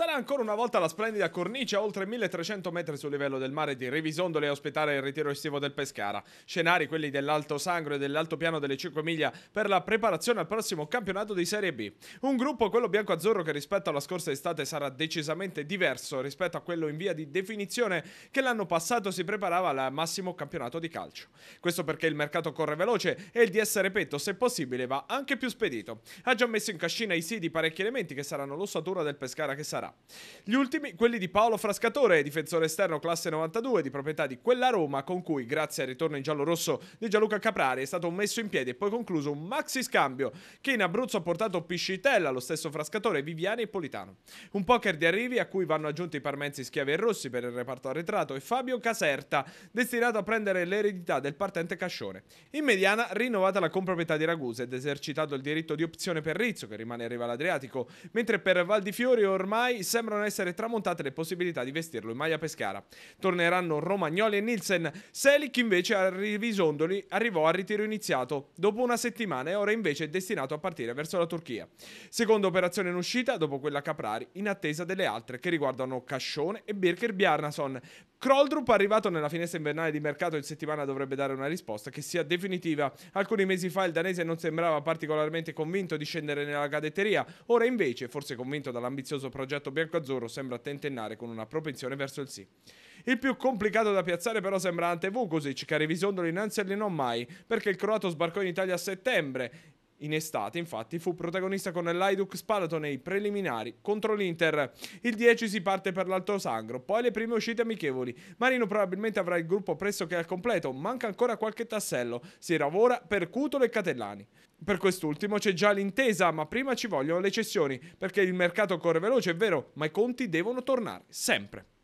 Sarà ancora una volta la splendida cornice a oltre 1300 metri sul livello del mare di Revisondole a ospitare il ritiro estivo del Pescara. Scenari quelli dell'Alto Sangro e dell'Alto Piano delle 5 miglia per la preparazione al prossimo campionato di Serie B. Un gruppo, quello bianco-azzurro, che rispetto alla scorsa estate sarà decisamente diverso rispetto a quello in via di definizione che l'anno passato si preparava al massimo campionato di calcio. Questo perché il mercato corre veloce e il DS Repetto, se possibile, va anche più spedito. Ha già messo in cascina i sì di parecchi elementi che saranno l'ossatura del Pescara che sarà Sarà. Gli ultimi, quelli di Paolo Frascatore, difensore esterno classe 92 di proprietà di quella Roma, con cui, grazie al ritorno in giallo-rosso di Gianluca Caprari, è stato messo in piedi e poi concluso un maxi scambio che in Abruzzo ha portato Piscitella, lo stesso Frascatore, Viviani e Politano. Un poker di arrivi a cui vanno aggiunti i parmenzi Schiavi e Rossi per il reparto arretrato e Fabio Caserta, destinato a prendere l'eredità del partente Cascione. In mediana, rinnovata la comproprietà di Ragusa ed esercitato il diritto di opzione per Rizzo, che rimane in riva all'Adriatico, mentre per Val di Fiori ormai ormai sembrano essere tramontate le possibilità di vestirlo in maglia pescara. Torneranno Romagnoli e Nielsen. Selic invece a Rivisondoli arrivò al ritiro iniziato dopo una settimana e ora invece è destinato a partire verso la Turchia. Seconda operazione in uscita dopo quella Caprari in attesa delle altre che riguardano Cascione e Birker Bjarnason Kroldrup, arrivato nella finestra invernale di mercato in settimana, dovrebbe dare una risposta che sia definitiva. Alcuni mesi fa il danese non sembrava particolarmente convinto di scendere nella cadetteria, ora invece, forse convinto dall'ambizioso progetto bianco-azzurro, sembra tentennare con una propensione verso il sì. Il più complicato da piazzare però sembra Ante Vukovic, che a Revisondolo innanzi allenò mai, perché il croato sbarcò in Italia a settembre in estate, infatti, fu protagonista con l'Aiduk Spalato nei preliminari contro l'Inter. Il 10 si parte per l'Alto Sangro, poi le prime uscite amichevoli. Marino probabilmente avrà il gruppo pressoché al completo, manca ancora qualche tassello. Si lavora per Cutolo e Catellani. Per quest'ultimo c'è già l'intesa, ma prima ci vogliono le cessioni, perché il mercato corre veloce, è vero, ma i conti devono tornare, sempre.